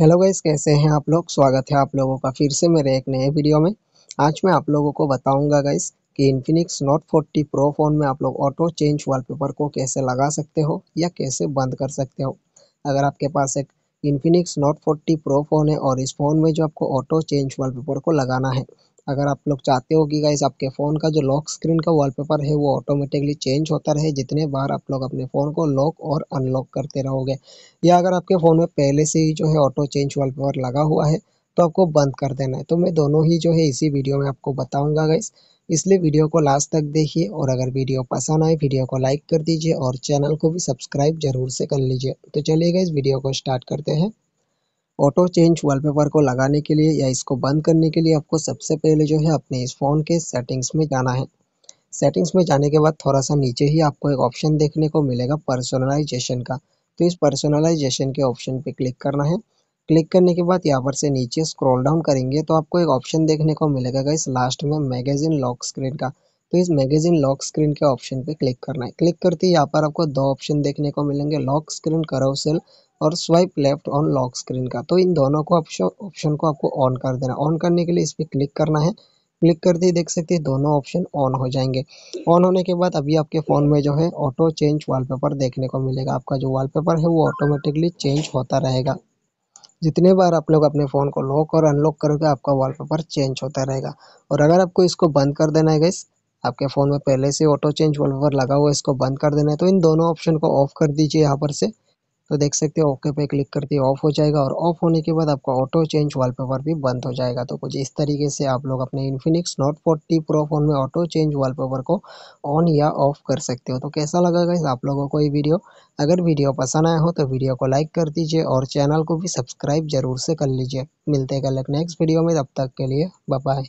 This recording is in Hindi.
हेलो गाइस कैसे हैं आप लोग स्वागत है आप लोगों का फिर से मेरे एक नए वीडियो में आज मैं आप लोगों को बताऊंगा गाइस कि Infinix note forty pro phone में आप लोग ऑटो चेंज वॉलपेपर को कैसे लगा सकते हो या कैसे बंद कर सकते हो अगर आपके पास एक Infinix note forty pro phone है और इस फ़ोन में जो आपको ऑटो चेंज वॉलपेपर को लगाना है अगर आप लोग चाहते हो कि गाइस आपके फोन का जो लॉक स्क्रीन का वॉलपेपर है वो ऑटोमेटिकली चेंज होता रहे जितने बार आप लोग अपने फोन को लॉक और अनलॉक करते रहोगे या अगर आपके फोन में पहले से ही जो है ऑटो चेंज वॉलपेपर लगा हुआ है तो आपको बंद कर देना है तो मैं दोनों ही जो है इसी वीडियो में आपको बताऊंगा गाइस इसलिए वीडियो को लास्ट तक देखिए और अगर वीडियो पसंद आए वीडियो को लाइक कर दीजिए और चैनल को भी सब्सक्राइब जरूर से कर लीजिए तो चलिए इस वीडियो को स्टार्ट करते हैं ऑटो चेंज वॉलपेपर को लगाने के लिए या इसको बंद करने के लिए आपको सबसे पहले जो है अपने इस फ़ोन के सेटिंग्स में जाना है सेटिंग्स में जाने के बाद थोड़ा सा नीचे ही आपको एक ऑप्शन देखने को मिलेगा पर्सनलाइजेशन का तो इस पर्सनलाइजेशन के ऑप्शन पे क्लिक करना है क्लिक करने के बाद यहाँ पर से नीचे स्क्रॉल डाउन करेंगे तो आपको एक ऑप्शन देखने को मिलेगा इस लास्ट में मैगजीन लॉक स्क्रीन का तो इस मैगजीन लॉक स्क्रीन के ऑप्शन पे क्लिक करना है क्लिक करते ही यहाँ पर आपको दो ऑप्शन देखने को मिलेंगे लॉक स्क्रीन करो सेल और swipe left on lock screen का तो इन दोनों को ऑप्शन को आपको ऑन कर देना ऑन करने के लिए इस पर क्लिक करना है क्लिक करते ही देख सकते हैं दोनों ऑप्शन ऑन हो जाएंगे ऑन होने के बाद अभी आपके फ़ोन में जो है ऑटो चेंज वॉलपेपर देखने को मिलेगा आपका जो वॉलपेपर है वो ऑटोमेटिकली चेंज होता रहेगा जितने बार आप लोग अपने फ़ोन को लॉक और अनलॉक करोगे आपका वॉलपेपर चेंज होता रहेगा और अगर आपको इसको बंद कर देना है गैस आपके फ़ोन में पहले से ऑटो चेंज वॉलपेपर लगा हुआ है इसको बंद कर देना है तो इन दोनों ऑप्शन को ऑफ कर दीजिए यहाँ पर से तो देख सकते हो ओके पे क्लिक करते ऑफ हो जाएगा और ऑफ होने के बाद आपका ऑटो चेंज वॉलपेपर भी बंद हो जाएगा तो कुछ इस तरीके से आप लोग अपने Infinix note forty pro phone में ऑटो चेंज वॉलपेपर को ऑन या ऑफ कर सकते हो तो कैसा लगा गाइस आप लोगों को ये वीडियो अगर वीडियो पसंद आया हो तो वीडियो को लाइक कर दीजिए और चैनल को भी सब्सक्राइब जरूर से कर लीजिए मिलते हैं कल नेक्स्ट वीडियो में तब तक के लिए बाय